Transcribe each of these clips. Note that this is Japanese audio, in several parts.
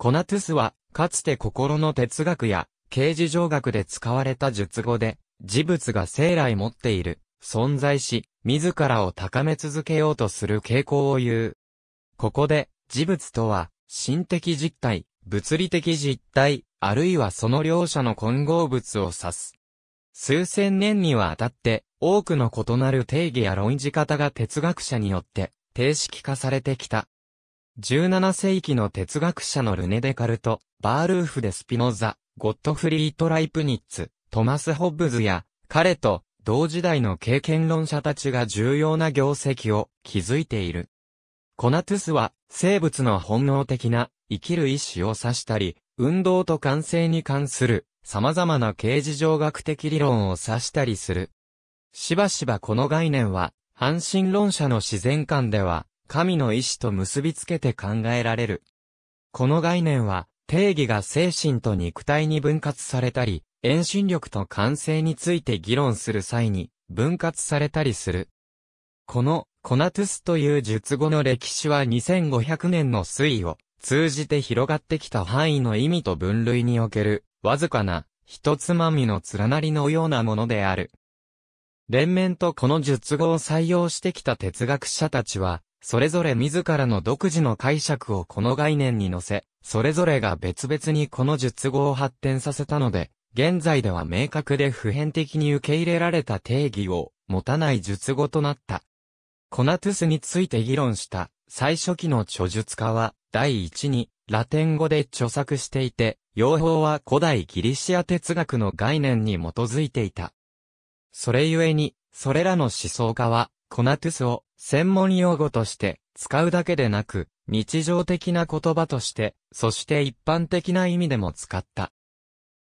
コナトゥスは、かつて心の哲学や、形事上学で使われた術語で、事物が生来持っている、存在し、自らを高め続けようとする傾向を言う。ここで、事物とは、心的実体、物理的実体、あるいはその両者の混合物を指す。数千年にはあたって、多くの異なる定義や論じ方が哲学者によって、定式化されてきた。17世紀の哲学者のルネ・デカルト、バールーフ・デ・スピノザ、ゴットフリート・ライプニッツ、トマス・ホッブズや、彼と同時代の経験論者たちが重要な業績を築いている。コナトゥスは生物の本能的な生きる意志を指したり、運動と感性に関する様々な形事上学的理論を指したりする。しばしばこの概念は、半身論者の自然観では神の意志と結びつけて考えられる。この概念は、定義が精神と肉体に分割されたり、遠心力と感性について議論する際に分割されたりする。このコナトゥスという術語の歴史は2500年の推移を通じて広がってきた範囲の意味と分類におけるわずかな一つまみの連なりのようなものである。連綿とこの術語を採用してきた哲学者たちはそれぞれ自らの独自の解釈をこの概念に乗せ、それぞれが別々にこの述語を発展させたので、現在では明確で普遍的に受け入れられた定義を持たない述語となった。コナトゥスについて議論した最初期の著述家は第一にラテン語で著作していて、用法は古代ギリシア哲学の概念に基づいていた。それゆえに、それらの思想家はコナトゥスを専門用語として使うだけでなく、日常的な言葉として、そして一般的な意味でも使った。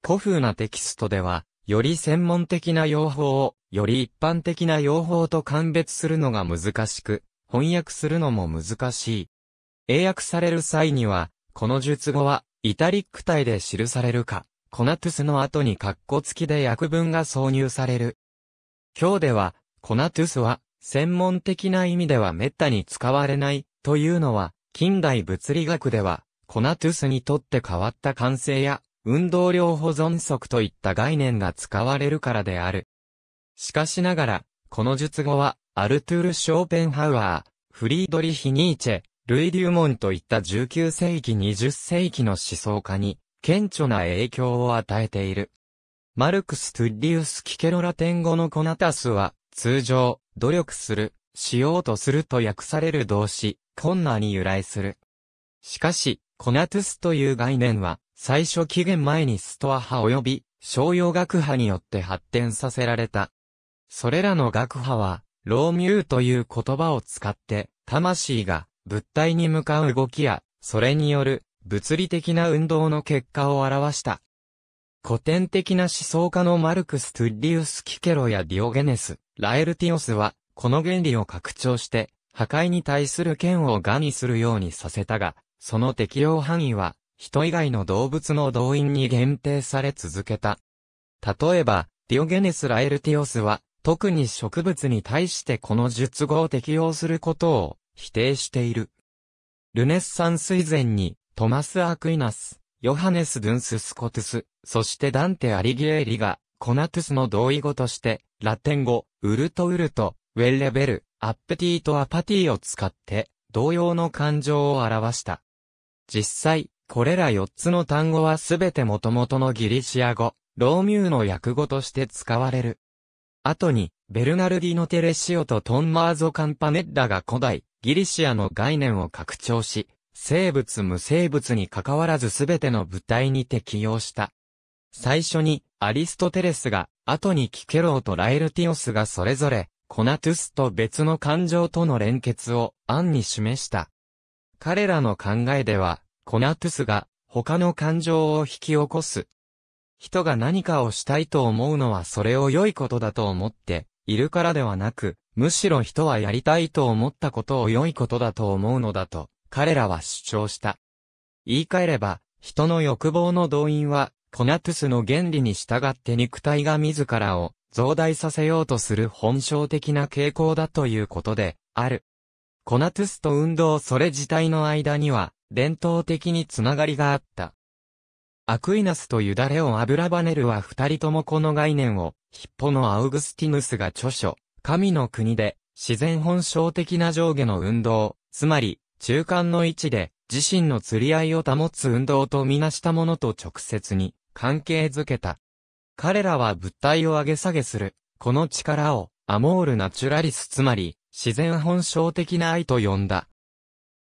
古風なテキストでは、より専門的な用法を、より一般的な用法と鑑別するのが難しく、翻訳するのも難しい。英訳される際には、この述語は、イタリック体で記されるか、コナトゥスの後にカッコ付きで訳文が挿入される。今日では、コナトゥスは、専門的な意味では滅多に使われないというのは、近代物理学では、コナトゥスにとって変わった完成や、運動量保存則といった概念が使われるからである。しかしながら、この術語は、アルトゥール・ショーペンハウアー、フリードリヒ・ニーチェ、ルイ・デューモンといった19世紀20世紀の思想家に、顕著な影響を与えている。マルクス・トゥッリウス・キケロラテン語のコナタスは、通常、努力する、しようとすると訳される動詞、困難に由来する。しかし、コナトゥスという概念は、最初期限前にストア派及び、商用学派によって発展させられた。それらの学派は、ローミューという言葉を使って、魂が物体に向かう動きや、それによる物理的な運動の結果を表した。古典的な思想家のマルクス・トゥッリウス・キケロやディオゲネス、ラエルティオスは、この原理を拡張して、破壊に対する剣を我にするようにさせたが、その適用範囲は、人以外の動物の動員に限定され続けた。例えば、ディオゲネス・ラエルティオスは、特に植物に対してこの術語を適用することを否定している。ルネッサンス以前に、トマス・アクイナス、ヨハネス・ドゥンス・スコトゥス、そしてダンテ・アリギエーリが、コナトゥスの同意語として、ラテン語、ウルトウルト、ウェルレベル、アップティーアパティを使って、同様の感情を表した。実際、これら4つの単語はすべて元々のギリシア語、ローミューの訳語として使われる。後に、ベルナルディノ・テレシオとトンマーゾ・カンパネッラが古代、ギリシアの概念を拡張し、生物無生物に関わらず全ての物体に適用した。最初にアリストテレスが、後にキケローとラエルティオスがそれぞれ、コナトゥスと別の感情との連結を案に示した。彼らの考えでは、コナトゥスが他の感情を引き起こす。人が何かをしたいと思うのはそれを良いことだと思っているからではなく、むしろ人はやりたいと思ったことを良いことだと思うのだと、彼らは主張した。言い換えれば、人の欲望の動員はコナトゥスの原理に従って肉体が自らを増大させようとする本性的な傾向だということで、ある。コナトゥスと運動それ自体の間には、伝統的につながりがあった。アクイナスとユダレオアブラバネルは二人ともこの概念を、ヒッポのアウグスティヌスが著書、神の国で、自然本性的な上下の運動、つまり、中間の位置で、自身の釣り合いを保つ運動とみなしたものと直接に関係づけた。彼らは物体を上げ下げする、この力を、アモールナチュラリスつまり、自然本性的な愛と呼んだ。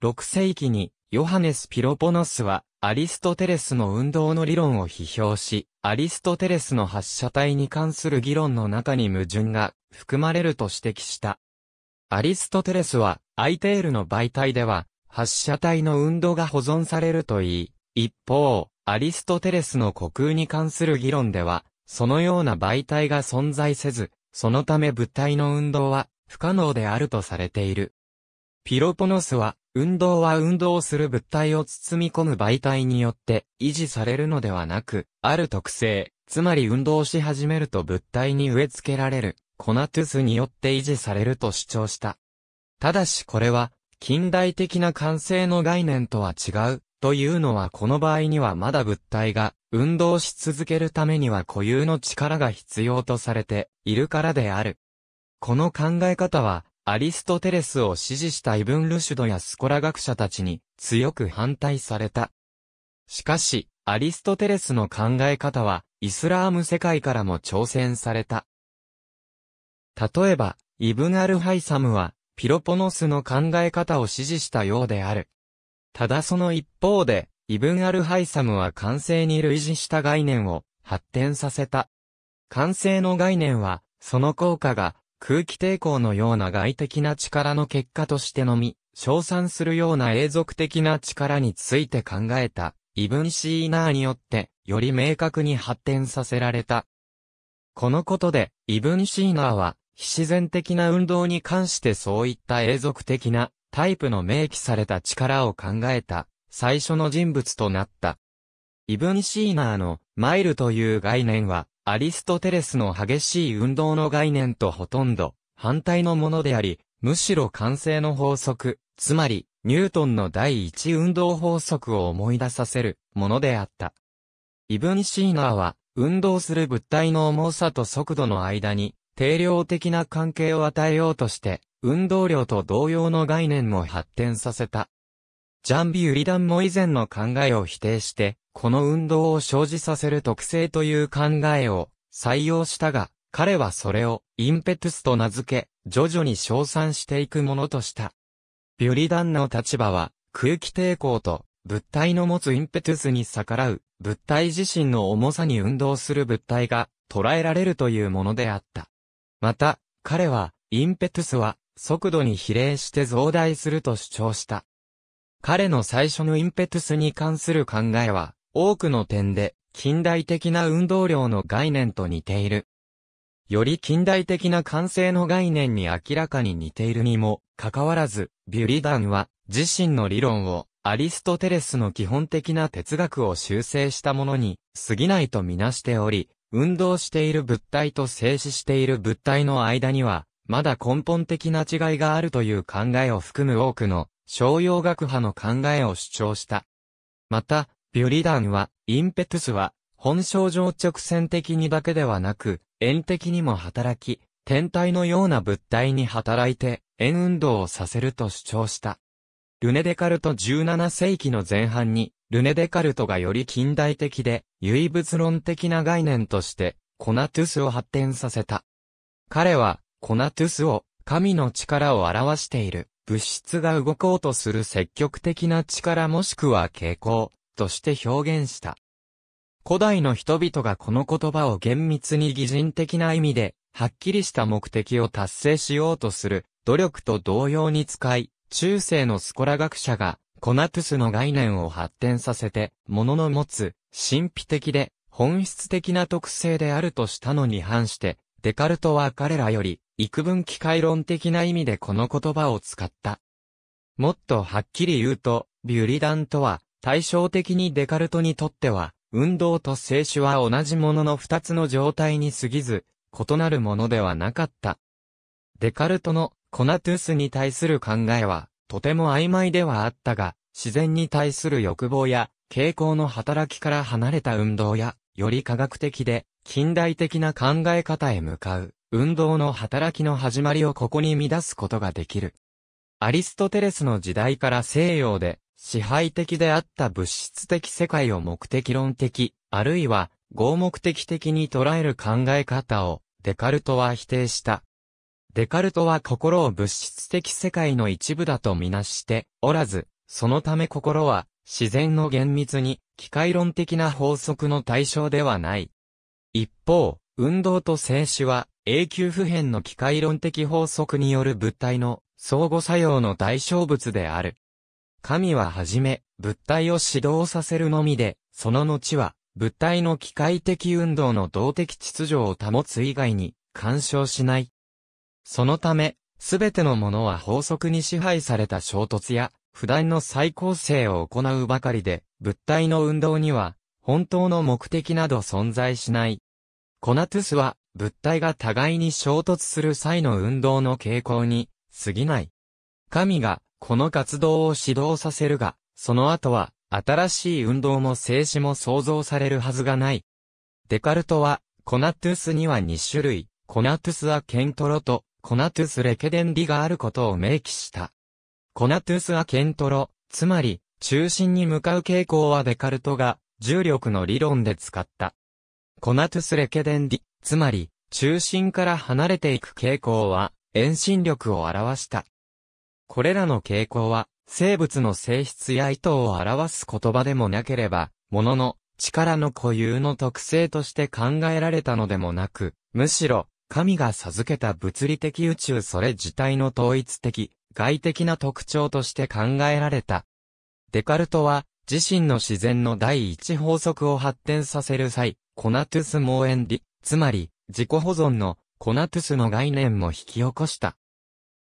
6世紀に、ヨハネス・ピロポノスは、アリストテレスの運動の理論を批評し、アリストテレスの発射体に関する議論の中に矛盾が含まれると指摘した。アリストテレスは、アイテールの媒体では、発射体の運動が保存されると言い、一方、アリストテレスの虚空に関する議論では、そのような媒体が存在せず、そのため物体の運動は不可能であるとされている。ピロポノスは、運動は運動する物体を包み込む媒体によって維持されるのではなく、ある特性、つまり運動し始めると物体に植え付けられる、コナトゥスによって維持されると主張した。ただしこれは、近代的な完成の概念とは違う、というのはこの場合にはまだ物体が運動し続けるためには固有の力が必要とされているからである。この考え方はアリストテレスを支持したイブン・ルシュドやスコラ学者たちに強く反対された。しかし、アリストテレスの考え方はイスラーム世界からも挑戦された。例えば、イブン・アルハイサムはピロポノスの考え方を支持したようである。ただその一方で、イブン・アル・ハイサムは完成に類似した概念を発展させた。完成の概念は、その効果が空気抵抗のような外的な力の結果としてのみ、称賛するような永続的な力について考えた、イブン・シーナーによって、より明確に発展させられた。このことで、イブン・シーナーは、非自然的な運動に関してそういった永続的なタイプの明記された力を考えた、最初の人物となった。イブン・シーナーのマイルという概念は、アリストテレスの激しい運動の概念とほとんど反対のものであり、むしろ完成の法則、つまり、ニュートンの第一運動法則を思い出させるものであった。イブン・シーナーは、運動する物体の重さと速度の間に、定量的な関係を与えようとして、運動量と同様の概念も発展させた。ジャンビ・ユリダンも以前の考えを否定して、この運動を生じさせる特性という考えを採用したが、彼はそれをインペトゥスと名付け、徐々に称賛していくものとした。ビュリダンの立場は、空気抵抗と物体の持つインペトゥスに逆らう、物体自身の重さに運動する物体が捉えられるというものであった。また、彼は、インペトゥスは、速度に比例して増大すると主張した。彼の最初のインペトゥスに関する考えは、多くの点で、近代的な運動量の概念と似ている。より近代的な完成の概念に明らかに似ているにも、かかわらず、ビュリダンは、自身の理論を、アリストテレスの基本的な哲学を修正したものに、過ぎないとみなしており、運動している物体と静止している物体の間には、まだ根本的な違いがあるという考えを含む多くの、商用学派の考えを主張した。また、ビュリダンは、インペトゥスは、本症状直線的にだけではなく、円的にも働き、天体のような物体に働いて、円運動をさせると主張した。ルネ・デカルト17世紀の前半に、ルネ・デカルトがより近代的で、唯物論的な概念として、コナトゥスを発展させた。彼は、コナトゥスを、神の力を表している、物質が動こうとする積極的な力もしくは傾向、として表現した。古代の人々がこの言葉を厳密に擬人的な意味で、はっきりした目的を達成しようとする、努力と同様に使い、中世のスコラ学者が、コナトゥスの概念を発展させて、物の持つ、神秘的で、本質的な特性であるとしたのに反して、デカルトは彼らより、幾分機械論的な意味でこの言葉を使った。もっとはっきり言うと、ビュリダンとは、対照的にデカルトにとっては、運動と静止は同じものの二つの状態に過ぎず、異なるものではなかった。デカルトのコナトゥスに対する考えは、とても曖昧ではあったが、自然に対する欲望や、傾向の働きから離れた運動や、より科学的で、近代的な考え方へ向かう、運動の働きの始まりをここに見出すことができる。アリストテレスの時代から西洋で、支配的であった物質的世界を目的論的、あるいは、合目的的に捉える考え方を、デカルトは否定した。デカルトは心を物質的世界の一部だとみなしておらず、そのため心は自然の厳密に機械論的な法則の対象ではない。一方、運動と静止は永久不変の機械論的法則による物体の相互作用の対象物である。神ははじめ、物体を指導させるのみで、その後は、物体の機械的運動の動的秩序を保つ以外に、干渉しない。そのため、すべてのものは法則に支配された衝突や、普段の再構成を行うばかりで、物体の運動には、本当の目的など存在しない。コナトゥスは、物体が互いに衝突する際の運動の傾向に、過ぎない。神が、この活動を指導させるが、その後は、新しい運動も静止も想像されるはずがない。デカルトは、コナトゥスには2種類、コナトゥスはケントロと、コナトゥス・レケデンディがあることを明記した。コナトゥス・ア・ケントロ、つまり、中心に向かう傾向はデカルトが、重力の理論で使った。コナトゥス・レケデンディ、つまり、中心から離れていく傾向は、遠心力を表した。これらの傾向は、生物の性質や意図を表す言葉でもなければ、ものの、力の固有の特性として考えられたのでもなく、むしろ、神が授けた物理的宇宙それ自体の統一的、外的な特徴として考えられた。デカルトは、自身の自然の第一法則を発展させる際、コナトゥスモーエンリ、つまり、自己保存のコナトゥスの概念も引き起こした。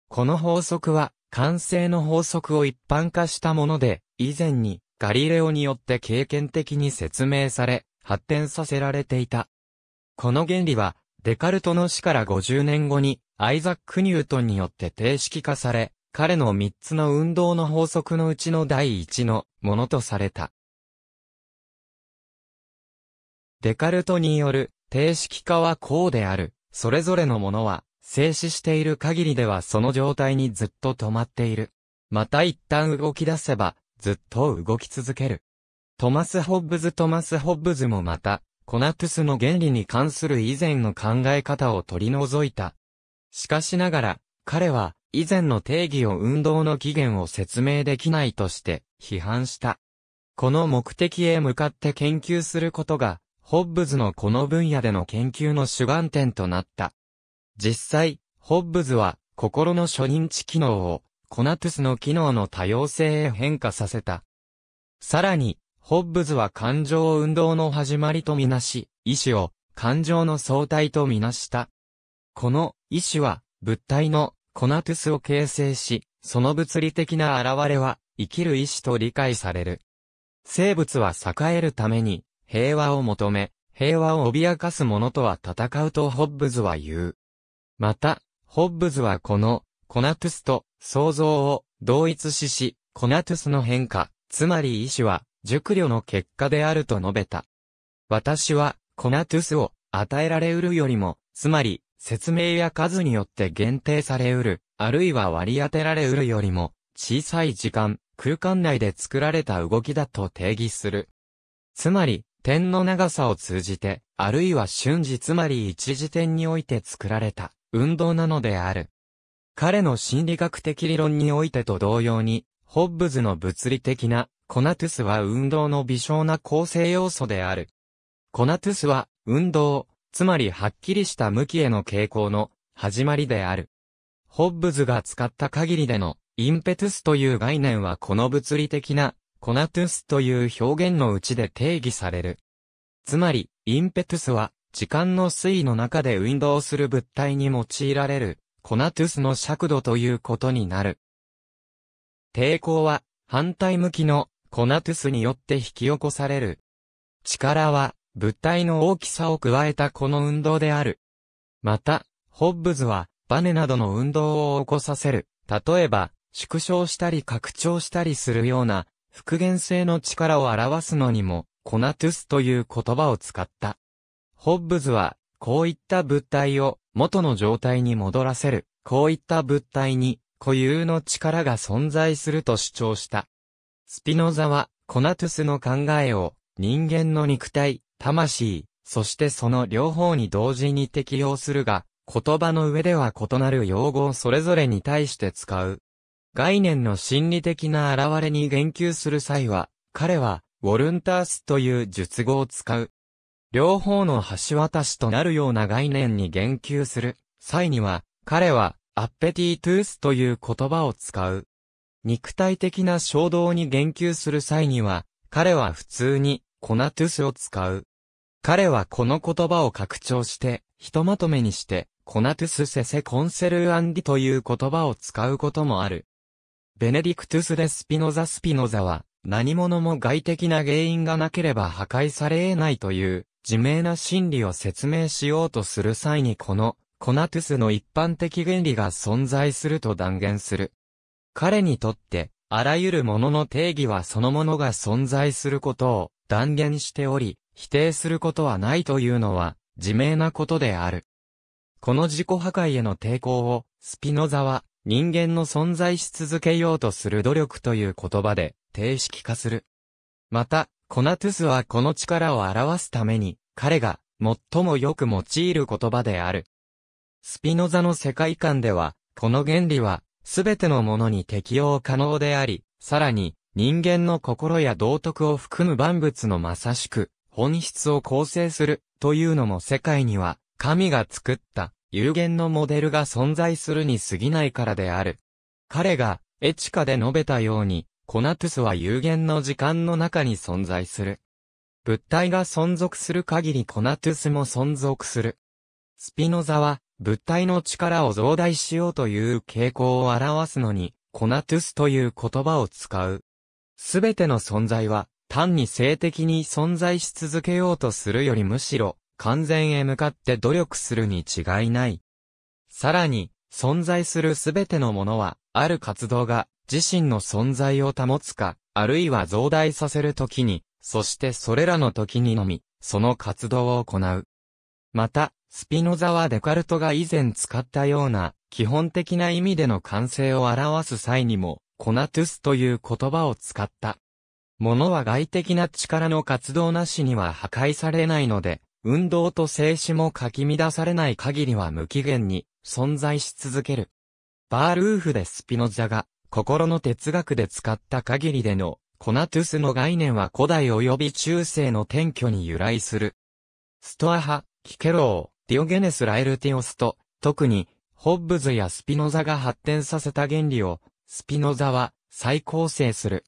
この法則は、完成の法則を一般化したもので、以前に、ガリレオによって経験的に説明され、発展させられていた。この原理は、デカルトの死から50年後に、アイザック・ニュートンによって定式化され、彼の3つの運動の法則のうちの第1のものとされた。デカルトによる定式化はこうである。それぞれのものは、静止している限りではその状態にずっと止まっている。また一旦動き出せば、ずっと動き続ける。トマス・ホッブズ・トマス・ホッブズもまた、コナトゥスの原理に関する以前の考え方を取り除いた。しかしながら、彼は、以前の定義を運動の起源を説明できないとして批判した。この目的へ向かって研究することが、ホッブズのこの分野での研究の主眼点となった。実際、ホッブズは心の初認知機能をコナトゥスの機能の多様性へ変化させた。さらに、ホッブズは感情を運動の始まりとみなし、意志を感情の相対とみなした。この意志は物体のコナトゥスを形成し、その物理的な現れは生きる意志と理解される。生物は栄えるために平和を求め、平和を脅かす者とは戦うとホッブズは言う。また、ホッブズはこのコナトゥスと創造を同一視し、コナトゥスの変化、つまり意志は熟慮の結果であると述べた。私は、コナトゥスを与えられうるよりも、つまり、説明や数によって限定されうる、あるいは割り当てられうるよりも、小さい時間、空間内で作られた動きだと定義する。つまり、点の長さを通じて、あるいは瞬時つまり一時点において作られた、運動なのである。彼の心理学的理論においてと同様に、ホッブズの物理的なコナトゥスは運動の微小な構成要素である。コナトゥスは、運動、つまりはっきりした向きへの傾向の始まりである。ホッブズが使った限りでのインペトゥスという概念はこの物理的なコナトゥスという表現のうちで定義される。つまり、インペトゥスは時間の推移の中で運動する物体に用いられるコナトゥスの尺度ということになる。抵抗は反対向きのコナトゥスによって引き起こされる。力は、物体の大きさを加えたこの運動である。また、ホッブズは、バネなどの運動を起こさせる。例えば、縮小したり拡張したりするような、復元性の力を表すのにも、コナトゥスという言葉を使った。ホッブズは、こういった物体を元の状態に戻らせる、こういった物体に固有の力が存在すると主張した。スピノザは、コナトゥスの考えを、人間の肉体、魂、そしてその両方に同時に適用するが、言葉の上では異なる用語をそれぞれに対して使う。概念の心理的な現れに言及する際は、彼は、ウォルンタースという術語を使う。両方の橋渡しとなるような概念に言及する際には、彼は、アッペティトゥースという言葉を使う。肉体的な衝動に言及する際には、彼は普通に、コナトゥスを使う。彼はこの言葉を拡張して、ひとまとめにして、コナトゥスセセコンセルアンディという言葉を使うこともある。ベネディクトゥス・デ・スピノザ・スピノザは、何者も外的な原因がなければ破壊され得ないという、自明な真理を説明しようとする際にこの、コナトゥスの一般的原理が存在すると断言する。彼にとって、あらゆるものの定義はそのものが存在することを断言しており、否定することはないというのは、自明なことである。この自己破壊への抵抗を、スピノザは、人間の存在し続けようとする努力という言葉で、定式化する。また、コナトゥスはこの力を表すために、彼が、最もよく用いる言葉である。スピノザの世界観では、この原理は、すべてのものに適用可能であり、さらに、人間の心や道徳を含む万物のまさしく、本質を構成する、というのも世界には、神が作った、有限のモデルが存在するに過ぎないからである。彼が、エチカで述べたように、コナトゥスは有限の時間の中に存在する。物体が存続する限りコナトゥスも存続する。スピノザは、物体の力を増大しようという傾向を表すのに、コナトゥスという言葉を使う。すべての存在は、単に性的に存在し続けようとするよりむしろ、完全へ向かって努力するに違いない。さらに、存在するすべてのものは、ある活動が、自身の存在を保つか、あるいは増大させるときに、そしてそれらの時にのみ、その活動を行う。また、スピノザはデカルトが以前使ったような基本的な意味での完成を表す際にもコナトゥスという言葉を使った。ものは外的な力の活動なしには破壊されないので、運動と静止もかき乱されない限りは無期限に存在し続ける。バールーフでスピノザが心の哲学で使った限りでのコナトゥスの概念は古代及び中世の転居に由来する。ストア派、キケロー、ディオゲネス・ラエルティオスと、特に、ホッブズやスピノザが発展させた原理を、スピノザは再構成する。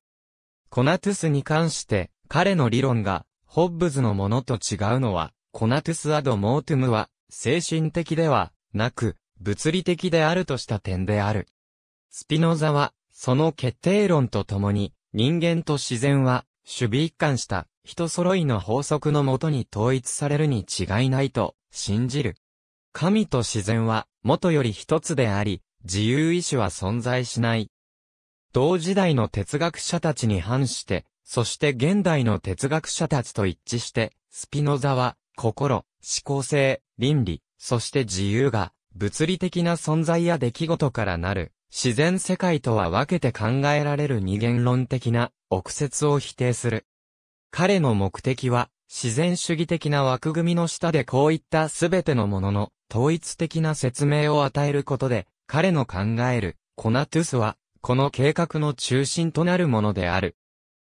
コナトゥスに関して、彼の理論が、ホッブズのものと違うのは、コナトゥス・アド・モートゥムは、精神的では、なく、物理的であるとした点である。スピノザは、その決定論とともに、人間と自然は、守備一貫した、人揃いの法則のもとに統一されるに違いないと、信じる。神と自然は、元より一つであり、自由意志は存在しない。同時代の哲学者たちに反して、そして現代の哲学者たちと一致して、スピノザは、心、思考性、倫理、そして自由が、物理的な存在や出来事からなる、自然世界とは分けて考えられる二元論的な、憶説を否定する。彼の目的は、自然主義的な枠組みの下でこういったすべてのものの統一的な説明を与えることで、彼の考えるコナトゥスは、この計画の中心となるものである。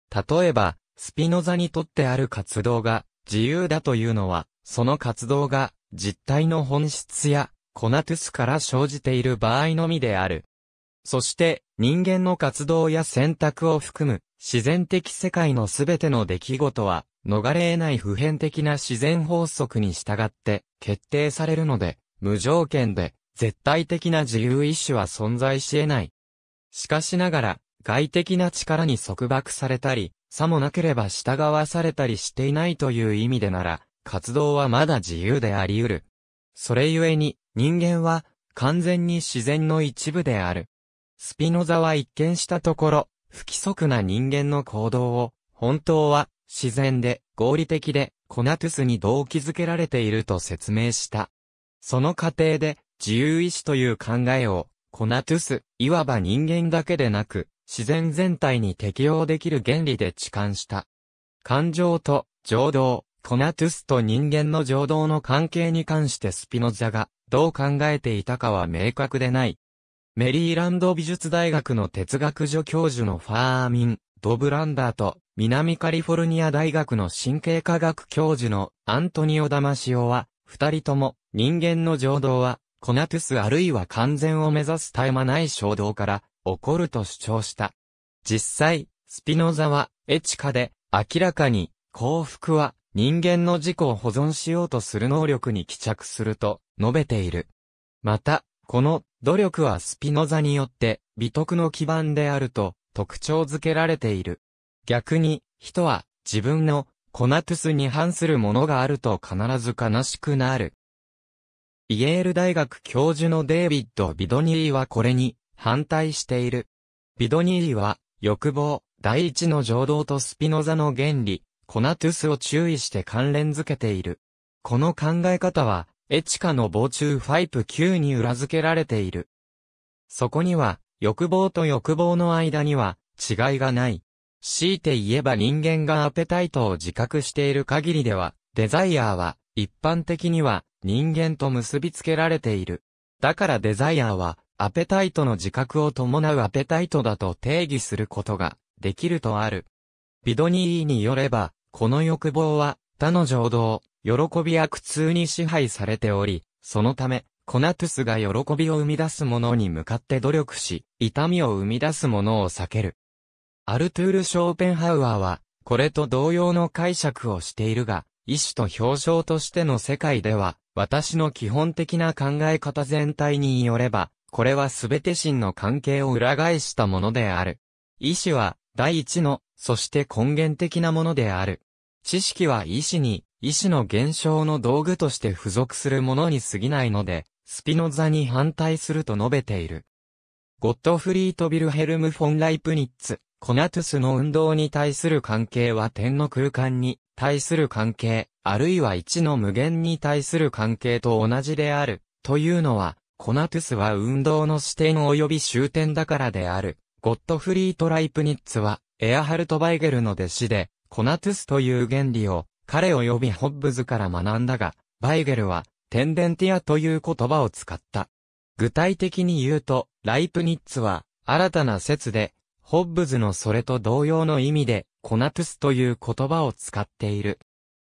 例えば、スピノザにとってある活動が自由だというのは、その活動が実体の本質やコナトゥスから生じている場合のみである。そして人間の活動や選択を含む自然的世界のすべての出来事は逃れ得ない普遍的な自然法則に従って決定されるので、無条件で絶対的な自由意志は存在し得ない。しかしながら、外的な力に束縛されたり、さもなければ従わされたりしていないという意味でなら、活動はまだ自由であり得る。それゆえに、人間は完全に自然の一部である。スピノザは一見したところ、不規則な人間の行動を、本当は自然で合理的でコナトゥスに動機づけられていると説明した。その過程で自由意志という考えをコナトゥス、いわば人間だけでなく自然全体に適用できる原理で痴漢した。感情と情動、コナトゥスと人間の情動の関係に関してスピノザがどう考えていたかは明確でない。メリーランド美術大学の哲学助教授のファーミン・ドブランダーと南カリフォルニア大学の神経科学教授のアントニオ・ダマシオは、二人とも人間の情動は、コナトゥスあるいは完全を目指す絶え間ない衝動から起こると主張した。実際、スピノザはエチカで明らかに幸福は人間の自己を保存しようとする能力に帰着すると述べている。また、この努力はスピノザによって美徳の基盤であると特徴づけられている。逆に、人は自分のコナトゥスに反するものがあると必ず悲しくなる。イェール大学教授のデイビッド・ビドニーはこれに反対している。ビドニーは欲望、第一の情動とスピノザの原理、コナトゥスを注意して関連づけている。この考え方は、エチカの傍中ファイプ Q に裏付けられている。そこには、欲望と欲望の間には違いがない。強いて言えば人間がアペタイトを自覚している限りでは、デザイアーは一般的には人間と結びつけられている。だからデザイアーはアペタイトの自覚を伴うアペタイトだと定義することができるとある。ビドニーによれば、この欲望は他の情動、喜びや苦痛に支配されており、そのため、コナトゥスが喜びを生み出すものに向かって努力し、痛みを生み出すものを避ける。アルトゥール・ショーペンハウアーは、これと同様の解釈をしているが、意種と表彰としての世界では、私の基本的な考え方全体によれば、これは全て真の関係を裏返したものである。意志は、第一の、そして根源的なものである。知識は意志に、意志の現象の道具として付属するものに過ぎないので、スピノザに反対すると述べている。ゴットフリート・ビルヘルム・フォン・ライプニッツ。コナトゥスの運動に対する関係は点の空間に対する関係、あるいは置の無限に対する関係と同じである、というのは、コナトゥスは運動の視点及び終点だからである。ゴットフリート・ライプニッツは、エアハルト・バイゲルの弟子で、コナトゥスという原理を、彼及びホッブズから学んだが、バイゲルは、テンデンティアという言葉を使った。具体的に言うと、ライプニッツは、新たな説で、ホッブズのそれと同様の意味で、コナトゥスという言葉を使っている。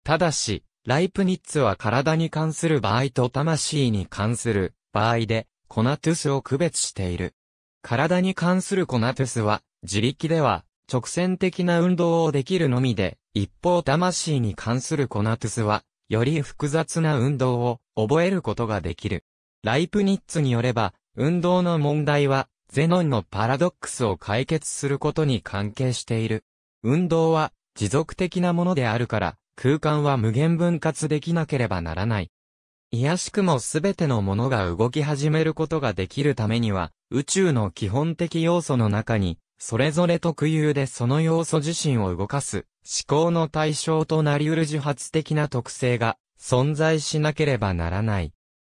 ただし、ライプニッツは体に関する場合と魂に関する場合で、コナトゥスを区別している。体に関するコナトゥスは、自力では、直線的な運動をできるのみで、一方魂に関するコナトゥスは、より複雑な運動を覚えることができる。ライプニッツによれば、運動の問題は、ゼノンのパラドックスを解決することに関係している。運動は持続的なものであるから、空間は無限分割できなければならない。いやしくもすべてのものが動き始めることができるためには、宇宙の基本的要素の中に、それぞれ特有でその要素自身を動かす、思考の対象となりうる自発的な特性が存在しなければならない。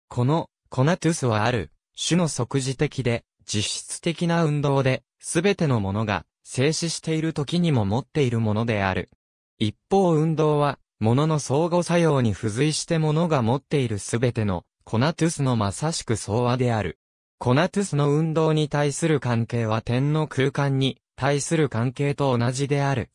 この、コナトゥスはある、種の即時的で、実質的な運動で、すべてのものが静止している時にも持っているものである。一方運動は、ものの相互作用に付随してものが持っているすべての、コナトゥスのまさしく相和である。コナトゥスの運動に対する関係は点の空間に対する関係と同じである。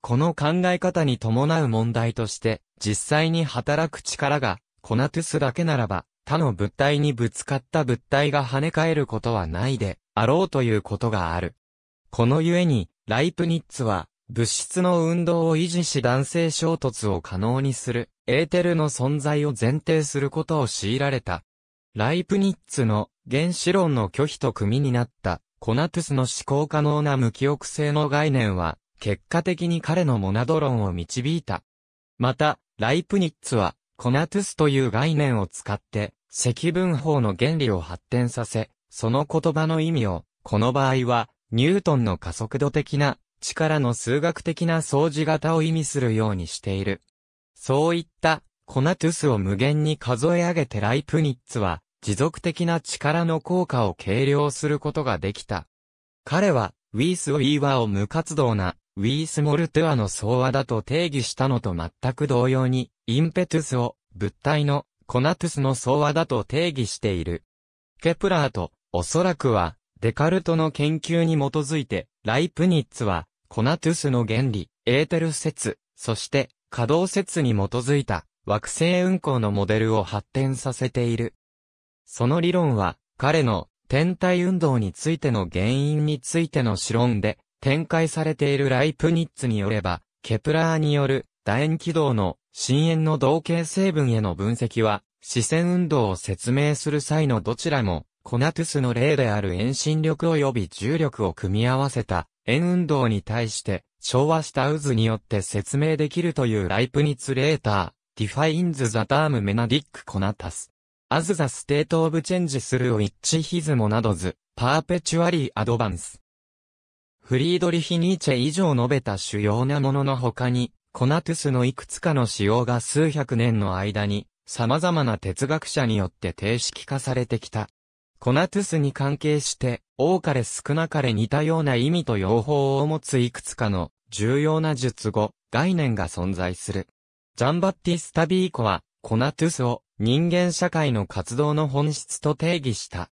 この考え方に伴う問題として、実際に働く力が、コナトゥスだけならば、他の物体にぶつかった物体が跳ね返ることはないで、あろうということがある。このゆえに、ライプニッツは、物質の運動を維持し男性衝突を可能にする、エーテルの存在を前提することを強いられた。ライプニッツの原子論の拒否と組になった、コナトゥスの思考可能な無記憶性の概念は、結果的に彼のモナド論を導いた。また、ライプニッツは、コナトゥスという概念を使って、積分法の原理を発展させ、その言葉の意味を、この場合は、ニュートンの加速度的な力の数学的な相似型を意味するようにしている。そういったコナトゥスを無限に数え上げてライプニッツは持続的な力の効果を計量することができた。彼はウィース・ウィーワーを無活動なウィース・モルテュアの総和だと定義したのと全く同様にインペトゥスを物体のコナトゥスの総和だと定義している。ケプラーと、おそらくは、デカルトの研究に基づいて、ライプニッツは、コナトゥスの原理、エーテル説、そして、稼働説に基づいた、惑星運行のモデルを発展させている。その理論は、彼の天体運動についての原因についての試論で展開されているライプニッツによれば、ケプラーによる楕円軌道の深淵の同型成分への分析は、視線運動を説明する際のどちらも、コナトゥスの例である遠心力及び重力を組み合わせた円運動に対して調和した渦によって説明できるというライプニツレーター、ディファインズ・ザ・タームメナディック・コナタス。アズ・ザ・ステート・オブ・チェンジ・するウィッチ・ヒズモなど。ズ、パーペチュアリー・アドバンス。フリードリヒ・ニーチェ以上述べた主要なものの他に、コナトゥスのいくつかの使用が数百年の間に、様々な哲学者によって定式化されてきた。コナトゥスに関係して、多かれ少なかれ似たような意味と用法を持ついくつかの重要な術語、概念が存在する。ジャンバッティスタビーコは、コナトゥスを人間社会の活動の本質と定義した。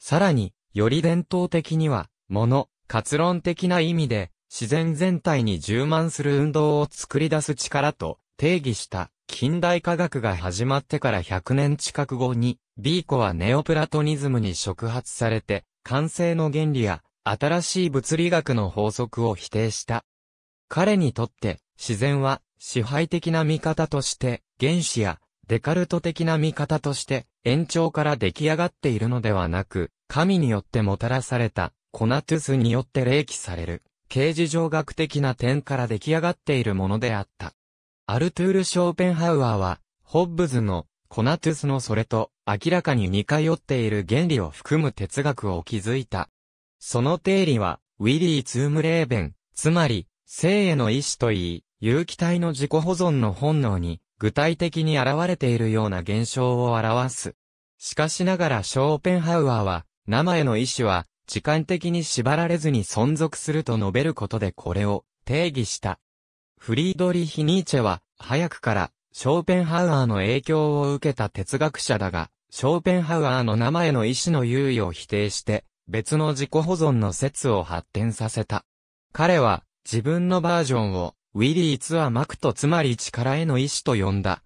さらに、より伝統的には、もの、活論的な意味で、自然全体に充満する運動を作り出す力と定義した近代科学が始まってから100年近く後に、ビーコはネオプラトニズムに触発されて、完成の原理や新しい物理学の法則を否定した。彼にとって自然は支配的な見方として原子やデカルト的な見方として延長から出来上がっているのではなく、神によってもたらされたコナトゥスによって霊気される。形事上学的な点から出来上がっているものであった。アルトゥール・ショーペンハウアーは、ホッブズのコナトゥスのそれと明らかに似通っている原理を含む哲学を築いた。その定理は、ウィリー・ツームレーベン、つまり、生への意志といい、有機体の自己保存の本能に、具体的に現れているような現象を表す。しかしながらショーペンハウアーは、生への意志は、時間的に縛られずに存続すると述べることでこれを定義した。フリードリヒ・ニーチェは、早くから、ショーペンハウアーの影響を受けた哲学者だが、ショーペンハウアーの名前の意思の猶予を否定して、別の自己保存の説を発展させた。彼は、自分のバージョンを、ウィリーツア・マクとつまり力への意思と呼んだ。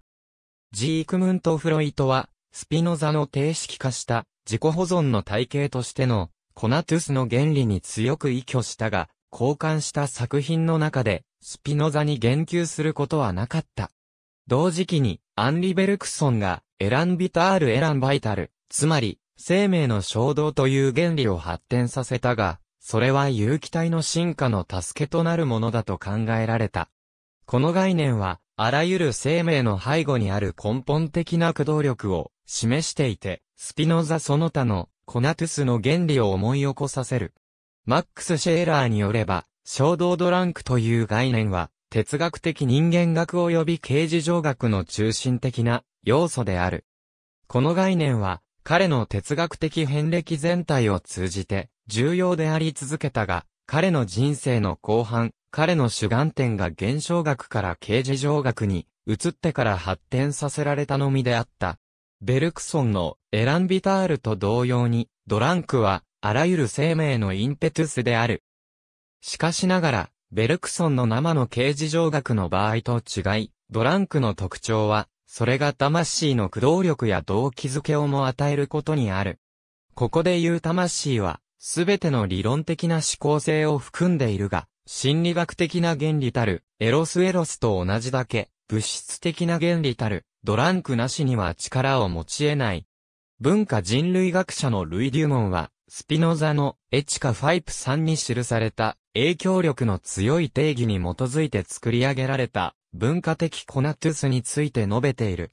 ジークムント・フロイトは、スピノザの定式化した自己保存の体系としてのコナトゥスの原理に強く依拠したが、交換した作品の中で、スピノザに言及することはなかった。同時期に、アンリ・ベルクソンが、エランビタール・エランバイタル、つまり、生命の衝動という原理を発展させたが、それは有機体の進化の助けとなるものだと考えられた。この概念は、あらゆる生命の背後にある根本的な駆動力を示していて、スピノザその他のコナトゥスの原理を思い起こさせる。マックス・シェーラーによれば、衝動ドランクという概念は、哲学的人間学及び刑事上学の中心的な要素である。この概念は、彼の哲学的遍歴全体を通じて、重要であり続けたが、彼の人生の後半、彼の主眼点が現象学から刑事上学に移ってから発展させられたのみであった。ベルクソンのエランビタールと同様に、ドランクは、あらゆる生命のインペトゥスである。しかしながら、ベルクソンの生の形事上学の場合と違い、ドランクの特徴は、それが魂の駆動力や動機づけをも与えることにある。ここで言う魂は、すべての理論的な思考性を含んでいるが、心理学的な原理たる、エロスエロスと同じだけ、物質的な原理たる、ドランクなしには力を持ち得ない。文化人類学者のルイ・デュモンは、スピノザのエチカファイさ3に記された影響力の強い定義に基づいて作り上げられた文化的コナトゥスについて述べている。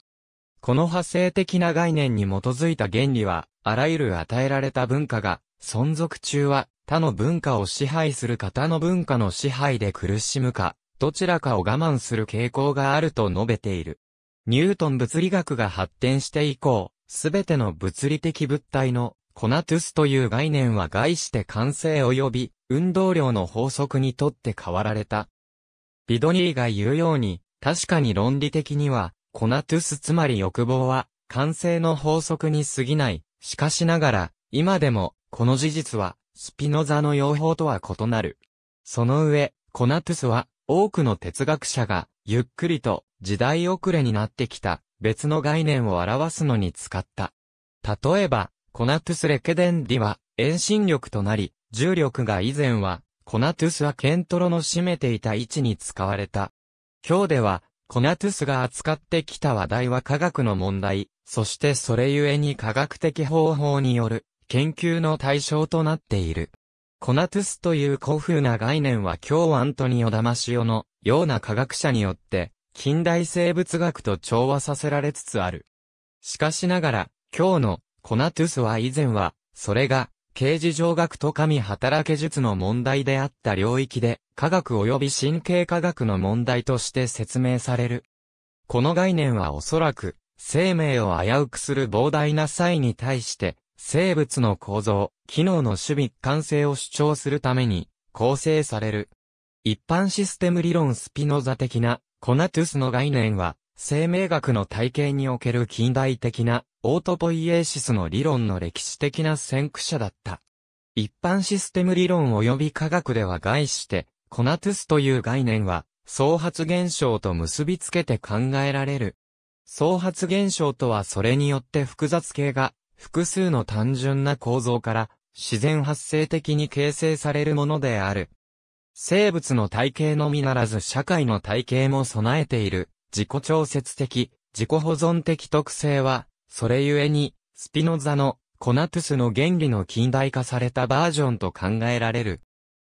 この派生的な概念に基づいた原理は、あらゆる与えられた文化が、存続中は他の文化を支配するか他の文化の支配で苦しむか、どちらかを我慢する傾向があると述べている。ニュートン物理学が発展して以降、すべての物理的物体のコナトゥスという概念は概して完成及び運動量の法則にとって変わられた。ビドニーが言うように、確かに論理的には、コナトゥスつまり欲望は、完成の法則に過ぎない。しかしながら、今でも、この事実は、スピノザの用法とは異なる。その上、コナトゥスは、多くの哲学者が、ゆっくりと、時代遅れになってきた別の概念を表すのに使った。例えば、コナトゥスレケデンディは遠心力となり、重力が以前は、コナトゥスはケントロの占めていた位置に使われた。今日では、コナトゥスが扱ってきた話題は科学の問題、そしてそれゆえに科学的方法による研究の対象となっている。コナトゥスという古風な概念は今日アントニオ・ダマシオのような科学者によって近代生物学と調和させられつつある。しかしながら、今日のコナトゥスは以前は、それが、形事上学と神働け術の問題であった領域で、科学及び神経科学の問題として説明される。この概念はおそらく、生命を危うくする膨大な際に対して、生物の構造、機能の守備完成を主張するために、構成される。一般システム理論スピノザ的なコナトゥスの概念は、生命学の体系における近代的なオートポイエーシスの理論の歴史的な先駆者だった。一般システム理論及び科学では概して、コナトゥスという概念は、創発現象と結びつけて考えられる。創発現象とはそれによって複雑系が複数の単純な構造から自然発生的に形成されるものである生物の体系のみならず社会の体系も備えている、自己調節的、自己保存的特性は、それゆえに、スピノザのコナトゥスの原理の近代化されたバージョンと考えられる。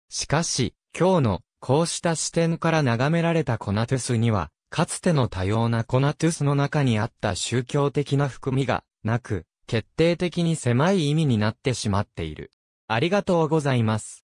しかし、今日のこうした視点から眺められたコナトゥスには、かつての多様なコナトゥスの中にあった宗教的な含みがなく、決定的に狭い意味になってしまっている。ありがとうございます。